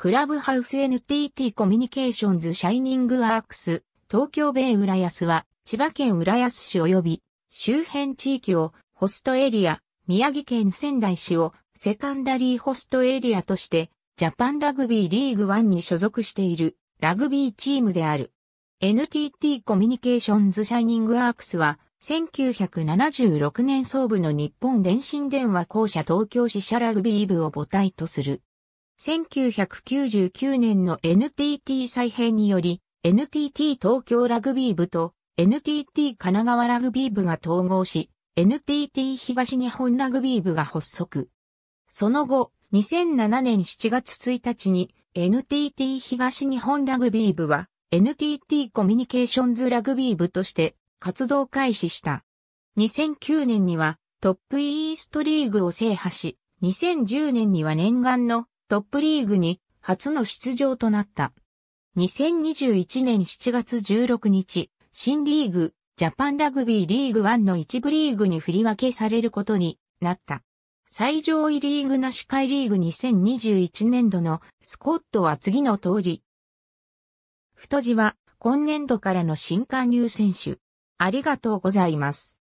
クラブハウス NTT コミュニケーションズシャイニングアークス、東京米浦安は、千葉県浦安市及び、周辺地域をホストエリア、宮城県仙台市をセカンダリーホストエリアとして、ジャパンラグビーリーグ1に所属しているラグビーチームである。NTT コミュニケーションズシャイニングアークスは、1976年創部の日本電信電話公社東京支社ラグビー部を母体とする1999年の NTT 再編により、NTT 東京ラグビー部と NTT 神奈川ラグビー部が統合し、NTT 東日本ラグビー部が発足。その後、2007年7月1日に NTT 東日本ラグビー部は NTT コミュニケーションズラグビー部として活動開始した。2009年にはトップイーストリーグを制覇し、2010年には念願のトップリーグに初の出場となった。2021年7月16日、新リーグ、ジャパンラグビーリーグ1の一部リーグに振り分けされることになった。最上位リーグなし会リーグ2021年度のスコットは次の通り。太字は今年度からの新加入選手。ありがとうございます。